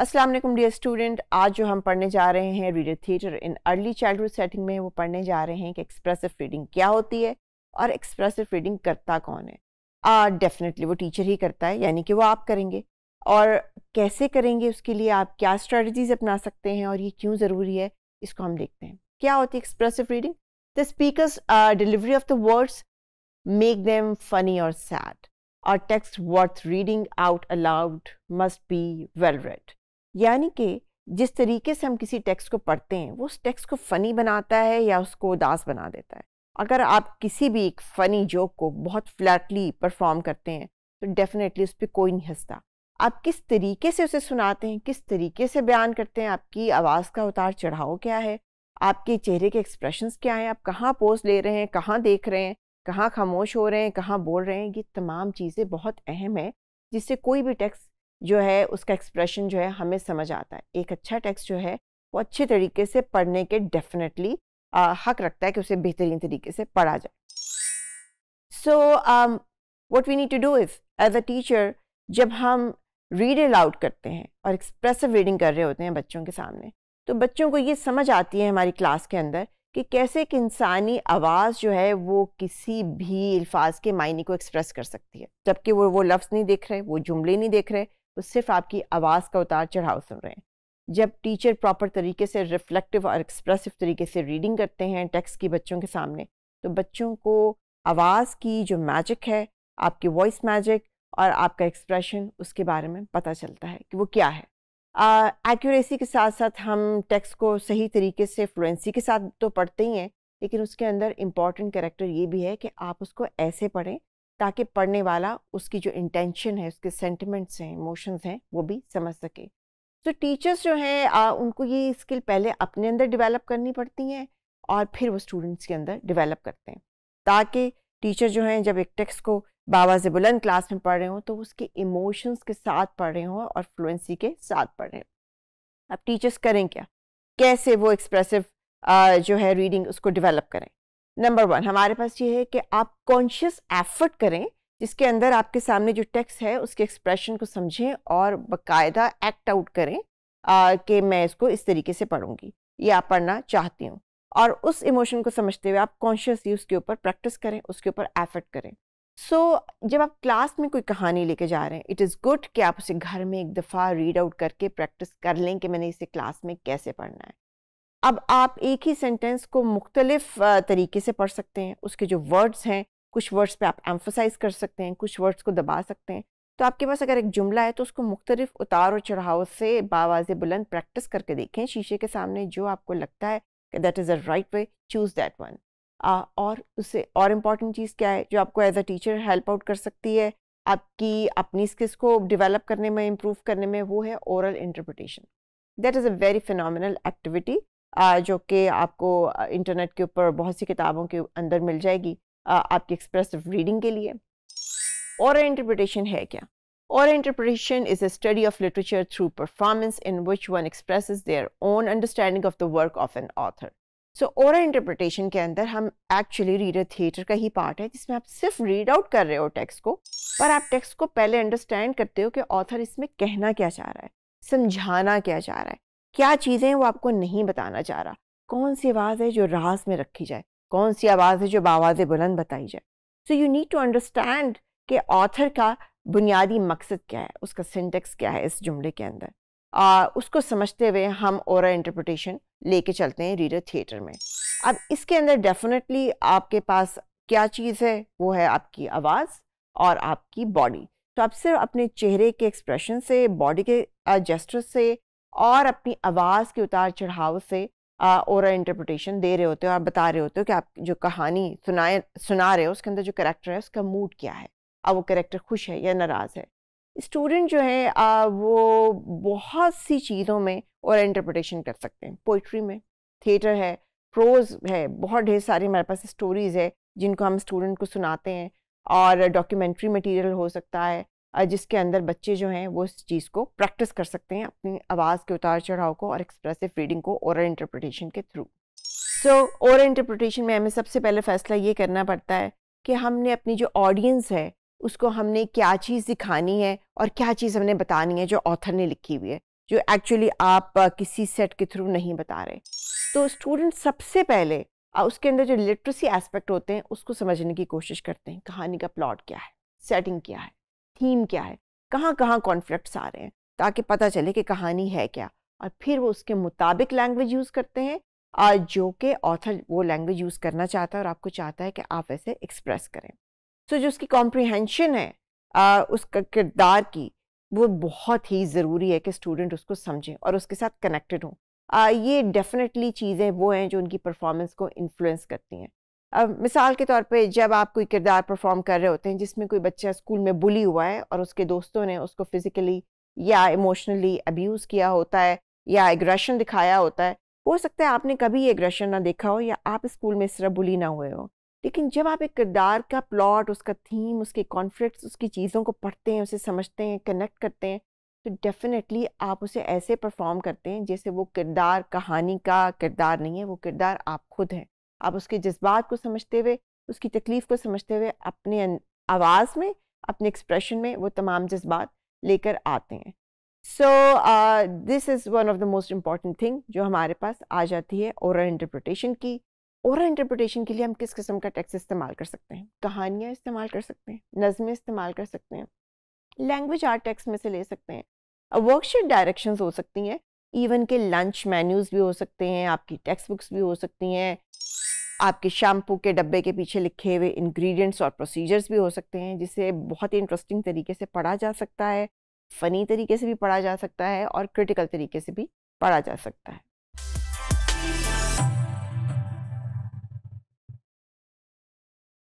Aslam dear student आज जो हम पढ़ने जा रहे हैं reader theatre in early childhood setting में वो पढ़ने जा रहे हैं कि एक्सप्रेसिव रीडिंग क्या होती है और एक्सप्रेसिव रीडिंग करता कौन है डेफिनेटली वो टीचर ही करता है यानी कि वो आप करेंगे और कैसे करेंगे उसके लिए आप क्या स्ट्रेटजीज अपना सकते हैं और ये क्यों ज़रूरी है इसको हम देखते हैं क्या होती है expressive reading the speaker delivery of the words make them funny और सैड और text worth reading out aloud must be well read यानी कि जिस तरीके से हम किसी टेक्स्ट को पढ़ते हैं वो उस टेक्स्ट को फ़नी बनाता है या उसको उदास बना देता है अगर आप किसी भी एक फ़नी जोक को बहुत फ्लैटली परफॉर्म करते हैं तो डेफिनेटली उस पर कोई नहीं हंसता आप किस तरीके से उसे सुनाते हैं किस तरीके से बयान करते हैं आपकी आवाज़ का उतार चढ़ाव क्या है आपके चेहरे के एक्सप्रेशंस क्या हैं आप कहाँ पोज ले रहे हैं कहाँ देख रहे हैं कहाँ खामोश हो रहे हैं कहाँ बोल रहे हैं ये तमाम चीज़ें बहुत अहम है जिससे कोई भी टेक्स्ट जो है उसका एक्सप्रेशन जो है हमें समझ आता है एक अच्छा टेक्स्ट जो है वो अच्छे तरीके से पढ़ने के डेफिनेटली हक रखता है कि उसे बेहतरीन तरीके से पढ़ा जाए so what we need to do is as a teacher जब हम रीड अलाउड करते हैं और एक्सप्रेसिव रीडिंग कर रहे होते हैं बच्चों के सामने तो बच्चों को ये समझ आती है हमारी क्लास के अंदर कि कैसे एक इंसानी आवाज़ जो है वो किसी भी अल्फाज के मायने को एक्सप्रेस कर सकती है जबकि वो वो लफ्ज़ नहीं देख रहे वो जुमले नहीं देख रहे वो सिर्फ आपकी आवाज़ का उतार चढ़ाव सुन रहे हैं जब टीचर प्रॉपर तरीके से रिफ्लेक्टिव और एक्सप्रेसिव तरीके से रीडिंग करते हैं टेक्स्ट की बच्चों के सामने तो बच्चों को आवाज़ की जो मैजिक है आपकी वॉइस मैजिक और आपका एक्सप्रेशन उसके बारे में पता चलता है कि वो क्या है एक्यूरेसी के साथ साथ हम टेक्स्ट को सही तरीके से फ्लुएंसी के साथ तो पढ़ते ही हैं लेकिन उसके अंदर इम्पॉर्टेंट करेक्टर ये भी है कि आप उसको ऐसे पढ़ें ताकि पढ़ने वाला उसकी जो इंटेंशन है उसके सेंटिमेंट्स हैं इमोशंस हैं वो भी समझ सके तो टीचर्स जो हैं उनको ये स्किल पहले अपने अंदर डेवलप करनी पड़ती हैं और फिर वो स्टूडेंट्स के अंदर डेवलप करते हैं ताकि टीचर जो हैं जब एक टेक्स्ट को बाबा से बुलंद क्लास में पढ़ रहे हों तो उसके इमोशंस के साथ पढ़ रहे हों और फ्लुएंसी के साथ पढ़ रहे हों अब टीचर्स करें क्या कैसे वो एक्सप्रेसिव जो है रीडिंग उसको डिवेलप करें नंबर वन हमारे पास ये है कि आप कॉन्शियस एफर्ट करें जिसके अंदर आपके सामने जो टेक्स्ट है उसके एक्सप्रेशन को समझें और बाकायदा एक्ट आउट करें कि मैं इसको इस तरीके से पढ़ूंगी या आप पढ़ना चाहती हूँ और उस इमोशन को समझते हुए आप कॉन्शियसली उसके ऊपर प्रैक्टिस करें उसके ऊपर एफर्ट करें सो so, जब आप क्लास में कोई कहानी लेके जा रहे हैं इट इज़ गुड कि आप उसे घर में एक दफ़ा रीड आउट करके प्रैक्टिस कर लें कि मैंने इसे क्लास में कैसे पढ़ना है अब आप एक ही सेंटेंस को मुख्तलिफ तरीके से पढ़ सकते हैं उसके जो वर्ड्स हैं कुछ वर्ड्स पे आप एम्फोसाइज कर सकते हैं कुछ वर्ड्स को दबा सकते हैं तो आपके पास अगर एक जुमला है तो उसको मुख्तलिफ उतार और चढ़ाव से बावाज बुलंद प्रैक्टिस करके देखें शीशे के सामने जो आपको लगता है कि that is a right way choose that one और उससे और इम्पॉर्टेंट चीज़ क्या है जो आपको as a teacher help out कर सकती है आपकी अपनी स्किल्स को डिवेलप करने में इम्प्रूव करने में वो है oral interpretation that is a very final activity जो कि आपको इंटरनेट के ऊपर बहुत सी किताबों के अंदर मिल जाएगी आपकी एक्सप्रेसिव रीडिंग के लिए और इंटरप्रिटेशन है क्या और interpretation is a study of literature through performance in which one express their own understanding of the work of an author so और इंटरप्रिटेशन के अंदर हम एक्चुअली रीडर थिएटर का ही पार्ट है जिसमें आप सिर्फ रीड आउट कर रहे हो टेक्स्ट को पर आप टेक्स्ट को पहले अंडरस्टैंड करते हो कि ऑथर इसमें कहना क्या चाह रहा है समझाना क्या चाह रहा है क्या चीज़ें हैं वो आपको नहीं बताना चाह रहा कौन सी आवाज़ है जो राज में रखी जाए कौन सी आवाज़ है जो बावाज़ बुलंद बताई जाए so you need to understand कि ऑथर का बुनियादी मकसद क्या है उसका सिंटेक्स क्या है इस जुमले के अंदर आ, उसको समझते हुए हम और इंटरप्रटेशन लेके चलते हैं रीडर थिएटर में अब इसके अंदर डेफिनेटली आपके पास क्या चीज़ है वो है आपकी आवाज़ और आपकी बॉडी तो आप सिर्फ अपने चेहरे के एक्सप्रेशन से बॉडी के जेस्टर से और अपनी आवाज़ के उतार चढ़ाव से और इंटरप्रटेशन दे रहे होते हो आप बता रहे होते हो कि आप जो कहानी सुनाए सुना रहे हो उसके अंदर जो करेक्टर है उसका मूड क्या है अब वो करेक्टर खुश है या नाराज़ है स्टूडेंट जो है आ, वो बहुत सी चीज़ों में और इंटरप्रटेशन कर सकते हैं पोइट्री में थिएटर है प्रोज है बहुत ढेर सारी हमारे पास स्टोरीज़ है जिनको हम स्टूडेंट को सुनाते हैं और डॉक्यूमेंट्री मटेरियल हो सकता है जिसके अंदर बच्चे जो हैं वो इस चीज़ को प्रैक्टिस कर सकते हैं अपनी आवाज़ के उतार चढ़ाव को और एक्सप्रेसिव रीडिंग को ओरल इंटरप्रटेशन के थ्रू सो ओरल इंटरप्रटेशन में हमें सबसे पहले फ़ैसला ये करना पड़ता है कि हमने अपनी जो ऑडियंस है उसको हमने क्या चीज़ दिखानी है और क्या चीज़ हमने बतानी है जो ऑथर ने लिखी हुई है जो एक्चुअली आप किसी सेट के थ्रू नहीं बता रहे तो स्टूडेंट सबसे पहले उसके अंदर जो लिटरेसी एस्पेक्ट होते हैं उसको समझने की कोशिश करते हैं कहानी का प्लॉट क्या है सेटिंग क्या है थीम क्या है कहाँ कहाँ कॉन्फ्लिक्ट्स आ रहे हैं ताकि पता चले कि कहानी है क्या और फिर वो उसके मुताबिक लैंग्वेज यूज़ करते हैं और जो कि ऑथर वो लैंग्वेज यूज़ करना चाहता है और आपको चाहता है कि आप ऐसे एक्सप्रेस करें सो so, जो उसकी कॉम्प्रिहेंशन है आ, उसका किरदार की वो बहुत ही ज़रूरी है कि स्टूडेंट उसको समझें और उसके साथ कनेक्टेड हों ये डेफिनेटली चीज़ें वो हैं जो उनकी परफॉर्मेंस को इन्फ्लुएंस करती हैं अब मिसाल के तौर पे जब आप कोई किरदार परफॉर्म कर रहे होते हैं जिसमें कोई बच्चा स्कूल में बुली हुआ है और उसके दोस्तों ने उसको फिज़िकली या इमोशनली अब्यूज़ किया होता है या एग्रेशन दिखाया होता है हो सकता है आपने कभी एग्रेशन ना देखा हो या आप स्कूल में इस तरह बुली ना हुए हो लेकिन जब आप एक किरदार का प्लॉट उसका थीम उसके कॉन्फ्लिक्ट उसकी चीज़ों को पढ़ते हैं उसे समझते हैं कनेक्ट करते हैं तो डेफिनेटली आप उसे ऐसे परफॉर्म करते हैं जैसे वो किरदार कहानी का किरदार नहीं है वो किरदार आप खुद हैं आप उसके जज्बात को समझते हुए उसकी तकलीफ़ को समझते हुए अपने आवाज़ में अपने एक्सप्रेशन में वो तमाम जज्बात लेकर आते हैं so this is one of the most important thing जो हमारे पास आ जाती है और इंटरप्रटेशन की और इंटरप्रटेशन के लिए हम किस किस्म का टेक्स्ट इस्तेमाल कर सकते हैं कहानियाँ इस्तेमाल कर सकते हैं नज़में इस्तेमाल कर सकते हैं लैंग्वेज आर्ट टेक्स्ट में से ले सकते हैं वर्कशीट डायरेक्शन हो सकती हैं इवन के लंच मेन्यूज़ भी हो सकते हैं आपकी टेक्स्ट बुक्स भी हो सकती हैं आपके शैम्पू के डब्बे के पीछे लिखे हुए इंग्रेडिएंट्स और प्रोसीजर्स भी हो सकते हैं जिसे बहुत ही इंटरेस्टिंग तरीके से पढ़ा जा सकता है फ़नी तरीके से भी पढ़ा जा सकता है और क्रिटिकल तरीके से भी पढ़ा जा सकता है